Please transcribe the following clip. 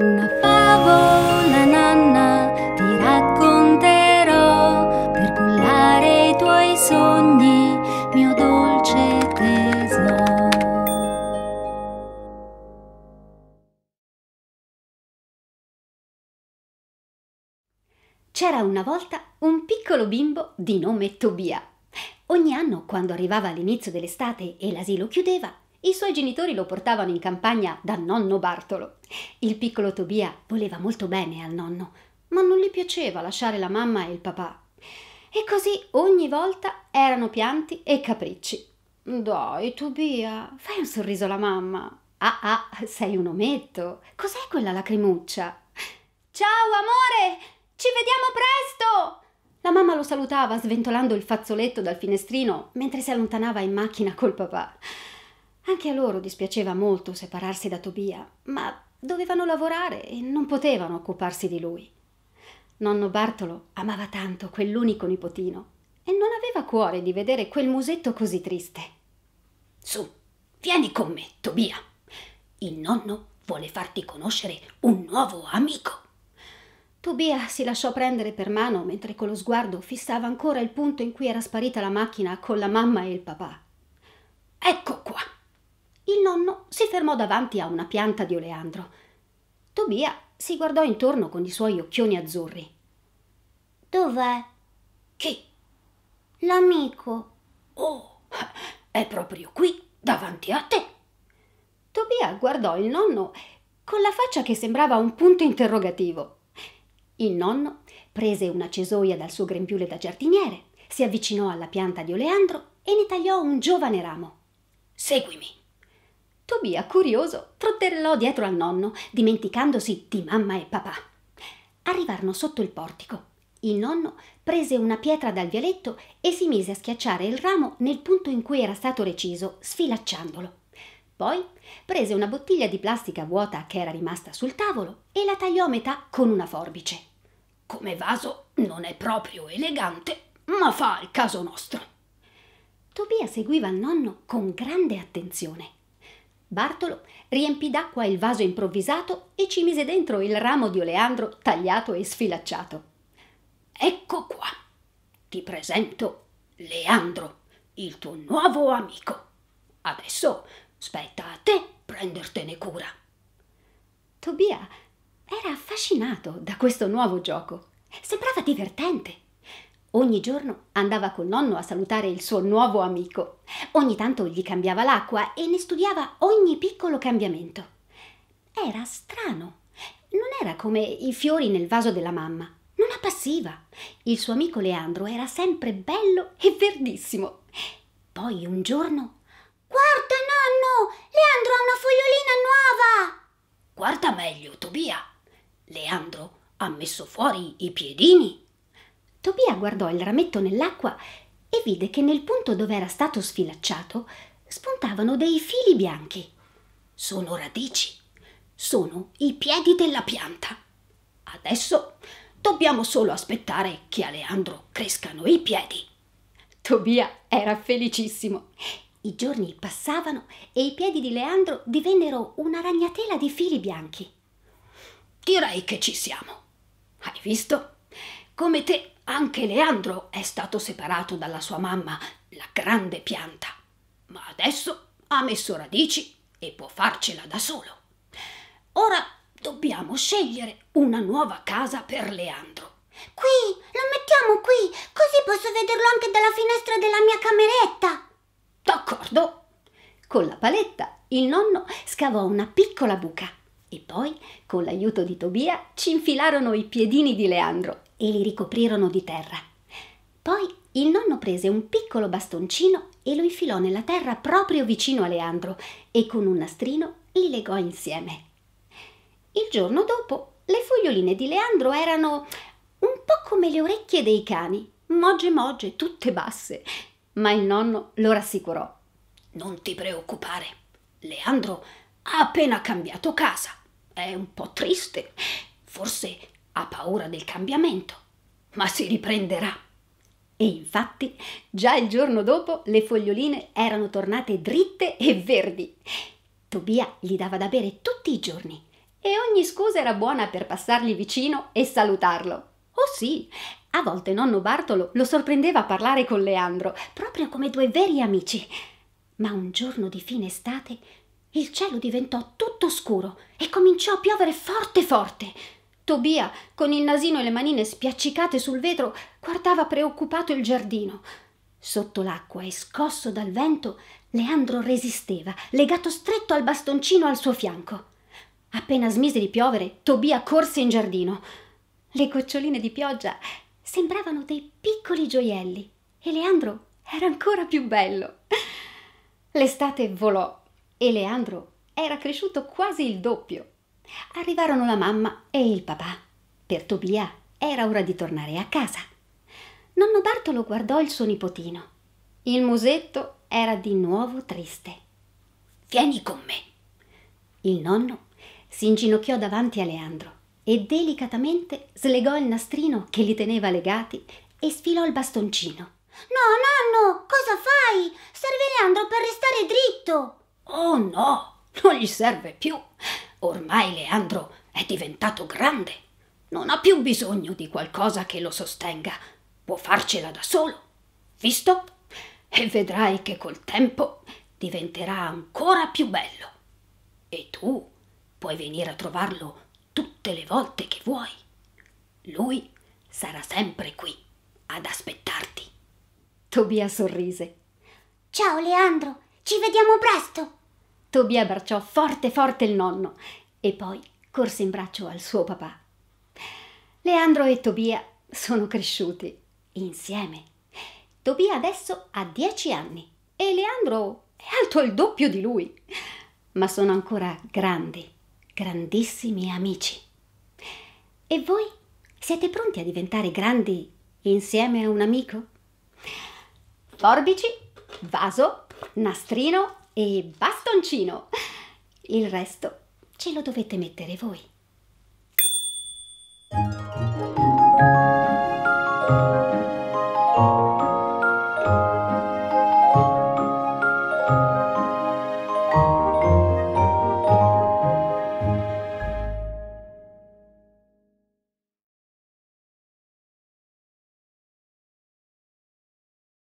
Una favola nanna ti racconterò per cullare i tuoi sogni, mio dolce tesoro. C'era una volta un piccolo bimbo di nome Tobia. Ogni anno, quando arrivava all'inizio dell'estate e l'asilo chiudeva, i suoi genitori lo portavano in campagna da nonno Bartolo. Il piccolo Tobia voleva molto bene al nonno, ma non gli piaceva lasciare la mamma e il papà. E così ogni volta erano pianti e capricci. Dai, Tobia, fai un sorriso alla mamma. Ah ah, sei un ometto. Cos'è quella lacrimuccia? Ciao, amore! Ci vediamo presto! La mamma lo salutava sventolando il fazzoletto dal finestrino mentre si allontanava in macchina col papà. Anche a loro dispiaceva molto separarsi da Tobia, ma dovevano lavorare e non potevano occuparsi di lui. Nonno Bartolo amava tanto quell'unico nipotino e non aveva cuore di vedere quel musetto così triste. Su, vieni con me, Tobia. Il nonno vuole farti conoscere un nuovo amico. Tobia si lasciò prendere per mano mentre con lo sguardo fissava ancora il punto in cui era sparita la macchina con la mamma e il papà. Ecco, nonno si fermò davanti a una pianta di oleandro. Tobia si guardò intorno con i suoi occhioni azzurri. Dov'è? Chi? L'amico. Oh, è proprio qui, davanti a te. Tobia guardò il nonno con la faccia che sembrava un punto interrogativo. Il nonno prese una cesoia dal suo grembiule da giardiniere, si avvicinò alla pianta di oleandro e ne tagliò un giovane ramo. Seguimi. Tobia, curioso, trotterellò dietro al nonno, dimenticandosi di mamma e papà. Arrivarono sotto il portico. Il nonno prese una pietra dal vialetto e si mise a schiacciare il ramo nel punto in cui era stato reciso, sfilacciandolo. Poi prese una bottiglia di plastica vuota che era rimasta sul tavolo e la tagliò a metà con una forbice. Come vaso non è proprio elegante, ma fa il caso nostro. Tobia seguiva il nonno con grande attenzione. Bartolo riempì d'acqua il vaso improvvisato e ci mise dentro il ramo di oleandro tagliato e sfilacciato. Ecco qua, ti presento Leandro, il tuo nuovo amico. Adesso spetta a te prendertene cura. Tobia era affascinato da questo nuovo gioco. Sembrava divertente. Ogni giorno andava col nonno a salutare il suo nuovo amico. Ogni tanto gli cambiava l'acqua e ne studiava ogni piccolo cambiamento. Era strano. Non era come i fiori nel vaso della mamma. Non appassiva. Il suo amico Leandro era sempre bello e verdissimo. Poi un giorno... Guarda, nonno! Leandro ha una fogliolina nuova! Guarda meglio, Tobia! Leandro ha messo fuori i piedini Tobia guardò il rametto nell'acqua e vide che nel punto dove era stato sfilacciato spuntavano dei fili bianchi. Sono radici, sono i piedi della pianta. Adesso dobbiamo solo aspettare che a Leandro crescano i piedi. Tobia era felicissimo. I giorni passavano e i piedi di Leandro divennero una ragnatela di fili bianchi. Direi che ci siamo. Hai visto? Come te anche Leandro è stato separato dalla sua mamma, la grande pianta, ma adesso ha messo radici e può farcela da solo. Ora dobbiamo scegliere una nuova casa per Leandro. Qui, lo mettiamo qui, così posso vederlo anche dalla finestra della mia cameretta. D'accordo. Con la paletta il nonno scavò una piccola buca e poi, con l'aiuto di Tobia, ci infilarono i piedini di Leandro e li ricoprirono di terra. Poi il nonno prese un piccolo bastoncino e lo infilò nella terra proprio vicino a Leandro e con un nastrino li legò insieme. Il giorno dopo le foglioline di Leandro erano un po' come le orecchie dei cani, moge moge, tutte basse. Ma il nonno lo rassicurò. Non ti preoccupare, Leandro ha appena cambiato casa. È un po' triste. Forse ha paura del cambiamento, ma si riprenderà. E infatti, già il giorno dopo le foglioline erano tornate dritte e verdi. Tobia gli dava da bere tutti i giorni e ogni scusa era buona per passargli vicino e salutarlo. Oh sì, a volte nonno Bartolo lo sorprendeva a parlare con Leandro, proprio come due veri amici. Ma un giorno di fine estate il cielo diventò tutto scuro e cominciò a piovere forte forte. Tobia, con il nasino e le manine spiaccicate sul vetro, guardava preoccupato il giardino. Sotto l'acqua e scosso dal vento, Leandro resisteva, legato stretto al bastoncino al suo fianco. Appena smise di piovere, Tobia corse in giardino. Le goccioline di pioggia sembravano dei piccoli gioielli e Leandro era ancora più bello. L'estate volò e Leandro era cresciuto quasi il doppio. Arrivarono la mamma e il papà. Per Tobia era ora di tornare a casa. Nonno Bartolo guardò il suo nipotino. Il musetto era di nuovo triste. Vieni con me. Il nonno si inginocchiò davanti a Leandro e delicatamente slegò il nastrino che li teneva legati e sfilò il bastoncino. No, nonno, cosa fai? Serve Leandro per restare dritto. Oh no, non gli serve più. Ormai Leandro è diventato grande. Non ha più bisogno di qualcosa che lo sostenga. Può farcela da solo. Visto? E vedrai che col tempo diventerà ancora più bello. E tu puoi venire a trovarlo tutte le volte che vuoi. Lui sarà sempre qui ad aspettarti. Tobia sorrise. Ciao Leandro, ci vediamo presto. Tobia abbracciò forte forte il nonno e poi corse in braccio al suo papà. Leandro e Tobia sono cresciuti insieme. Tobia adesso ha dieci anni e Leandro è alto il doppio di lui, ma sono ancora grandi, grandissimi amici. E voi siete pronti a diventare grandi insieme a un amico? Forbici, vaso, nastrino e basta bastoncino. Il resto ce lo dovete mettere voi.